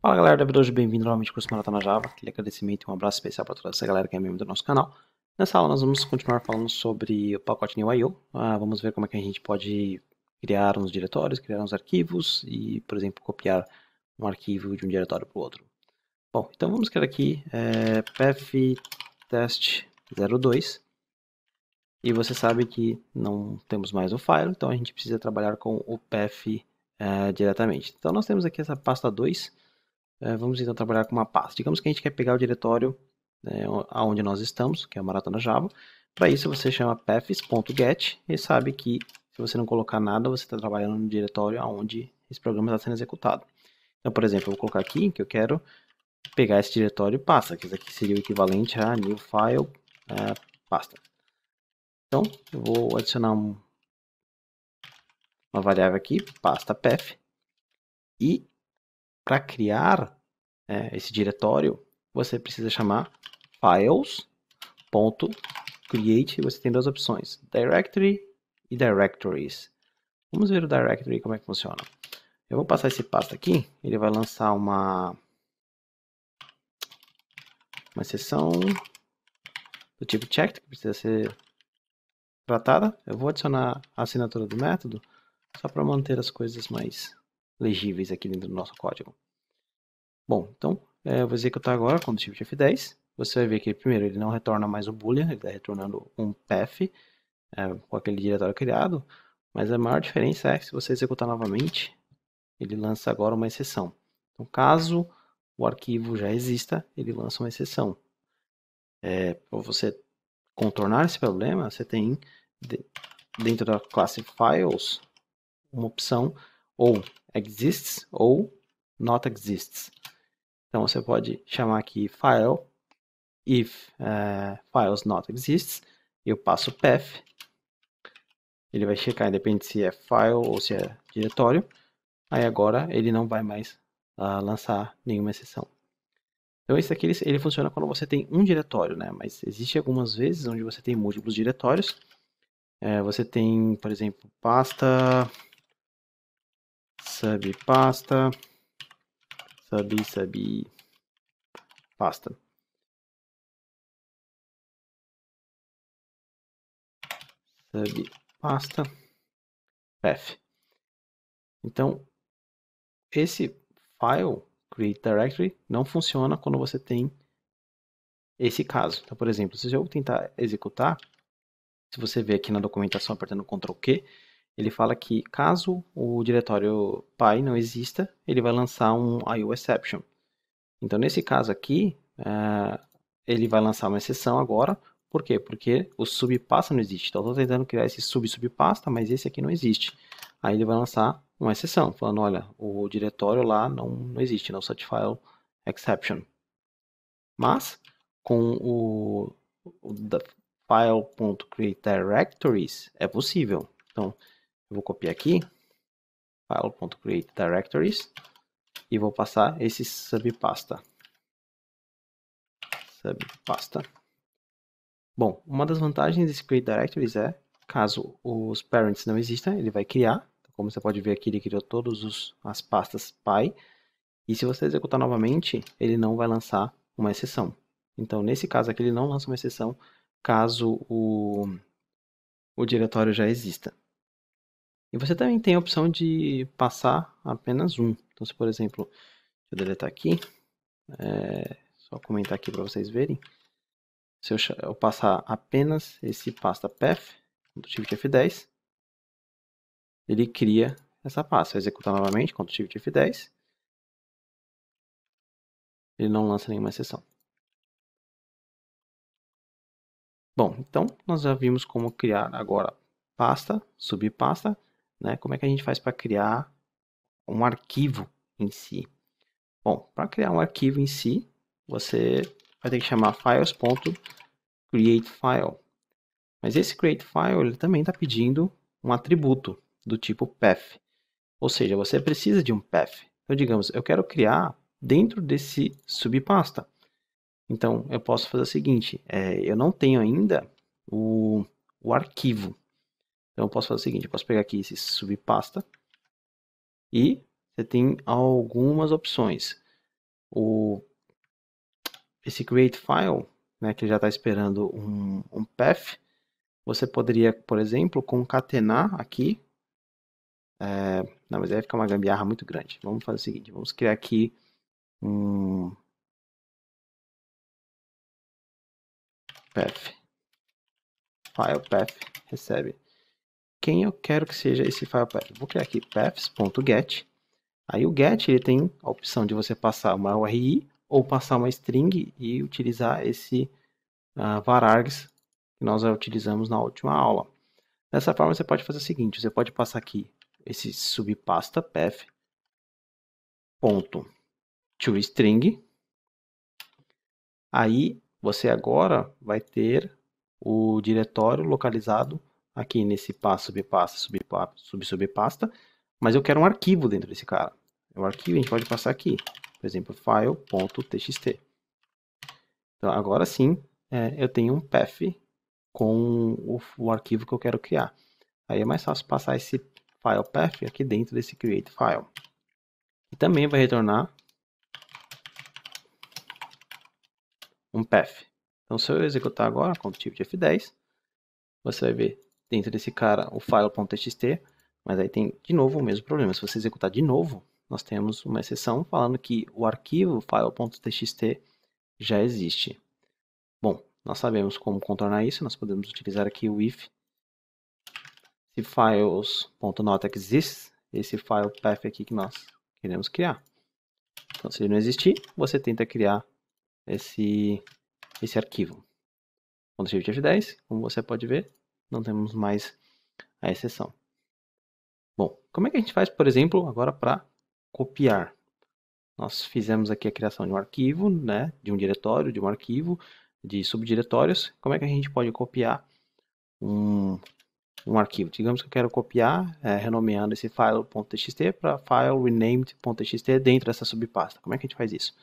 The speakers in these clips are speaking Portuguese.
Fala galera da vida hoje, bem-vindo novamente ao curso tá na Java. Aquele agradecimento e um abraço especial para toda essa galera que é membro do nosso canal. Nessa aula nós vamos continuar falando sobre o pacote new IO ah, vamos ver como é que a gente pode criar uns diretórios, criar uns arquivos e, por exemplo, copiar um arquivo de um diretório para o outro. Bom, então vamos criar aqui é, pathtest02 e você sabe que não temos mais o file, então a gente precisa trabalhar com o path é, diretamente. Então nós temos aqui essa pasta 2 eh, vamos então trabalhar com uma pasta. Digamos que a gente quer pegar o diretório né, aonde nós estamos, que é a Maratona Java. Para isso você chama paths.get e sabe que se você não colocar nada, você está trabalhando no diretório aonde esse programa está sendo executado. Então, por exemplo, eu vou colocar aqui que eu quero pegar esse diretório pasta, que isso aqui seria o equivalente a new file uh, pasta. Então, eu vou adicionar um, uma variável aqui, pasta path, e para criar é, esse diretório, você precisa chamar files.create. Você tem duas opções, directory e directories. Vamos ver o directory como é que funciona. Eu vou passar esse pasta aqui, ele vai lançar uma, uma sessão do tipo checked, que precisa ser tratada. Eu vou adicionar a assinatura do método, só para manter as coisas mais legíveis aqui dentro do nosso código. Bom, então é, eu vou executar agora com o Shift F10. Você vai ver que primeiro ele não retorna mais o boolean, ele está retornando um path é, com aquele diretório criado. Mas a maior diferença é que se você executar novamente, ele lança agora uma exceção. Então, caso o arquivo já exista, ele lança uma exceção. É, Para você contornar esse problema, você tem de, dentro da classe Files uma opção ou exists ou not exists. Então você pode chamar aqui file if uh, files not exists, eu passo path, ele vai checar independente se é file ou se é diretório, aí agora ele não vai mais uh, lançar nenhuma exceção. Então esse aqui ele, ele funciona quando você tem um diretório, né? mas existe algumas vezes onde você tem múltiplos diretórios, é, você tem, por exemplo, pasta pasta sub, sub, pasta. Sub pasta f. Então, esse file create directory não funciona quando você tem esse caso. Então, por exemplo, se eu tentar executar, se você ver aqui na documentação apertando Ctrl Q, ele fala que caso o diretório pai não exista, ele vai lançar um IO exception. Então, nesse caso aqui, uh, ele vai lançar uma exceção agora. Por quê? Porque o subpasta não existe. Então, estou tentando criar esse sub-subpasta, mas esse aqui não existe. Aí ele vai lançar uma exceção, falando, olha, o diretório lá não, não existe, não satisfy exception. Mas, com o, o file.createDirectories, é possível. Então, eu vou copiar aqui, file.create directories, e vou passar esse subpasta. Subpasta. Bom, uma das vantagens desse create directories é, caso os parents não existam, ele vai criar. Como você pode ver aqui, ele criou todas as pastas py. E se você executar novamente, ele não vai lançar uma exceção. Então, nesse caso aqui, ele não lança uma exceção caso o, o diretório já exista. E você também tem a opção de passar apenas um. Então, se por exemplo, deixa eu deletar aqui, é, só comentar aqui para vocês verem. Se eu, eu, passar apenas esse pasta path, Shift F10, ele cria essa pasta. Eu executar novamente, Shift F10. Ele não lança nenhuma exceção. Bom, então nós já vimos como criar agora pasta, subpasta né? Como é que a gente faz para criar um arquivo em si? Bom, para criar um arquivo em si, você vai ter que chamar files.createFile. Mas esse createFile ele também está pedindo um atributo do tipo path. Ou seja, você precisa de um path. Então, digamos, eu quero criar dentro desse subpasta. Então, eu posso fazer o seguinte, é, eu não tenho ainda o, o arquivo. Então eu posso fazer o seguinte, eu posso pegar aqui esse subpasta e você tem algumas opções. O, esse create file, né, que já está esperando um, um path, você poderia, por exemplo, concatenar aqui. É, não, mas aí fica uma gambiarra muito grande. Vamos fazer o seguinte, vamos criar aqui um path. File path recebe quem eu quero que seja esse file path. Vou criar aqui paths.get. Aí o get ele tem a opção de você passar uma URI ou passar uma string e utilizar esse uh, ah, args que nós já utilizamos na última aula. Dessa forma você pode fazer o seguinte, você pode passar aqui esse subpasta path.toString. ponto to string. Aí você agora vai ter o diretório localizado aqui nesse passo, subpasta, subpasta, sub, subpasta, mas eu quero um arquivo dentro desse cara. O é arquivo a gente pode passar aqui, por exemplo, file.txt. Então, agora sim, é, eu tenho um path com o, o, arquivo que eu quero criar. Aí é mais fácil passar esse file path aqui dentro desse create file. E também vai retornar um path. Então, se eu executar agora, Ctrl Shift F10, você vai ver dentro desse cara o file.txt, mas aí tem de novo o mesmo problema. Se você executar de novo, nós temos uma exceção falando que o arquivo file.txt já existe. Bom, nós sabemos como contornar isso, nós podemos utilizar aqui o if se files.not exists, esse file path aqui que nós queremos criar. Então, se ele não existir, você tenta criar esse, esse arquivo. Ctrl Shift F10, como você pode ver, não temos mais a exceção. Bom, como é que a gente faz, por exemplo, agora para copiar? Nós fizemos aqui a criação de um arquivo, né, de um diretório, de um arquivo, de subdiretórios. Como é que a gente pode copiar um, um arquivo? Digamos que eu quero copiar, é, renomeando esse file.txt para file renamed.txt dentro dessa subpasta. Como é que a gente faz isso?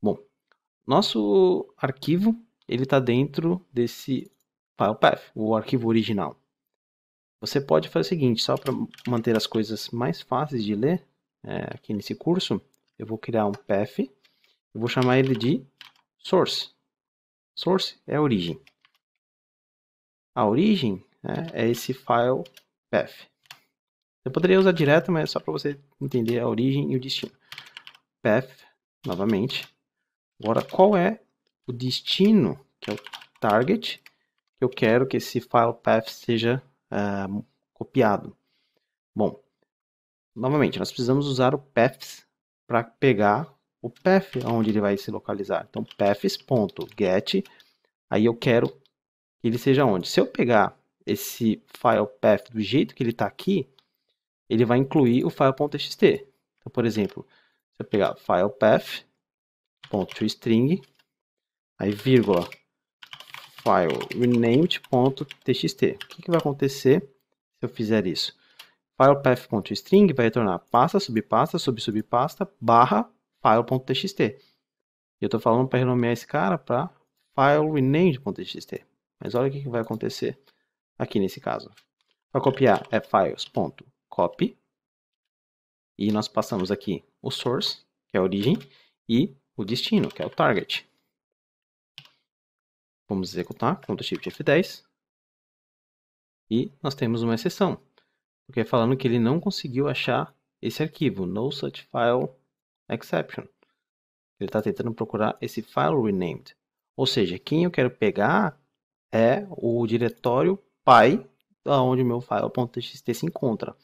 Bom, nosso arquivo ele está dentro desse é o path, o arquivo original. Você pode fazer o seguinte, só para manter as coisas mais fáceis de ler, é, aqui nesse curso, eu vou criar um path, vou chamar ele de source. Source é a origem. A origem é, é esse file path. Eu poderia usar direto, mas é só para você entender a origem e o destino. Path, novamente. Agora, qual é o destino, que é o target, que eu quero que esse file path seja uh, copiado. Bom, novamente, nós precisamos usar o paths para pegar o path onde ele vai se localizar. Então, paths.get, aí eu quero que ele seja onde. Se eu pegar esse file path do jeito que ele está aqui, ele vai incluir o file.txt. Então, por exemplo, se eu pegar file path.toString, aí vírgula file renamed.txt. O que, que, vai acontecer se eu fizer isso? filepath.string vai retornar pasta, subpasta, sub-subpasta, barra file.txt. E eu estou falando para renomear esse cara para file renamed.txt. Mas olha o que, que vai acontecer aqui nesse caso. Para copiar é files.copy e nós passamos aqui o source, que é a origem, e o destino, que é o target. Vamos executar, Ctrl Shift F10. E nós temos uma exceção, porque é falando que ele não conseguiu achar esse arquivo, no such file exception. Ele está tentando procurar esse file renamed. Ou seja, quem eu quero pegar é o diretório pai onde o meu file.txt se encontra.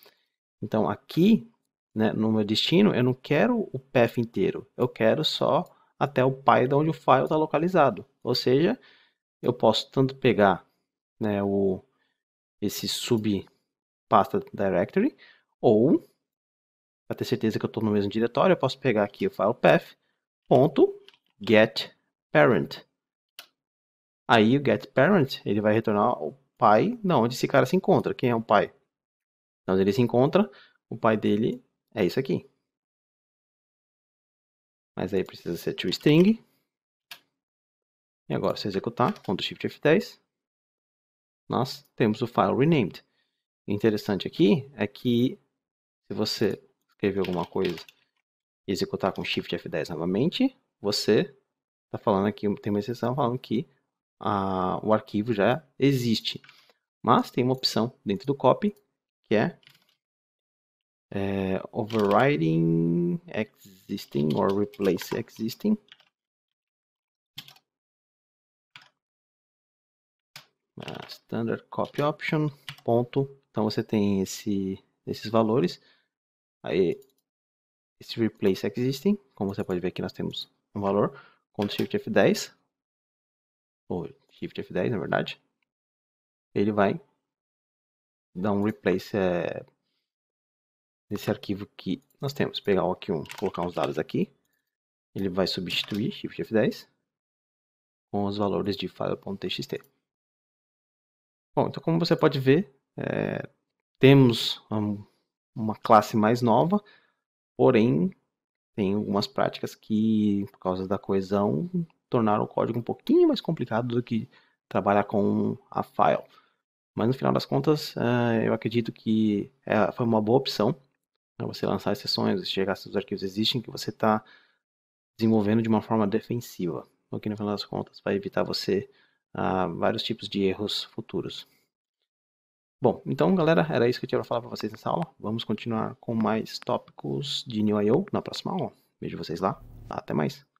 Então aqui, né, no meu destino, eu não quero o path inteiro, eu quero só até o pai de onde o file está localizado. Ou seja, eu posso tanto pegar né, o, esse sub pasta directory, ou, para ter certeza que eu estou no mesmo diretório, eu posso pegar aqui o file path, ponto, get parent. Aí o get parent, ele vai retornar o pai, não, onde esse cara se encontra, quem é o pai. Onde ele se encontra, o pai dele é isso aqui. Mas aí precisa ser toString. string e agora, se executar, Ctrl Shift F10, nós temos o file renamed. O interessante aqui é que se você escrever alguma coisa e executar com Shift F10 novamente, você está falando aqui, tem uma exceção falando que a, o arquivo já existe. Mas tem uma opção dentro do copy que é, é overriding existing or replace existing. Ah, standard copy option ponto então você tem esse esses valores aí esse replace existing como você pode ver aqui nós temos um valor com shift F10 ou shift F10 na verdade ele vai dar um replace é, nesse arquivo que nós temos pegar aqui um colocar uns dados aqui ele vai substituir shift F10 com os valores de file.txt Bom, então como você pode ver, é, temos um, uma classe mais nova, porém tem algumas práticas que, por causa da coesão, tornaram o código um pouquinho mais complicado do que trabalhar com a file. Mas no final das contas, é, eu acredito que é, foi uma boa opção né, você lançar as sessões, chegar se os arquivos existem, que você está desenvolvendo de uma forma defensiva. O que no final das contas vai evitar você a vários tipos de erros futuros. Bom, então galera, era isso que eu tinha para falar para vocês nessa aula. Vamos continuar com mais tópicos de IO na próxima aula. Vejo vocês lá. Até mais.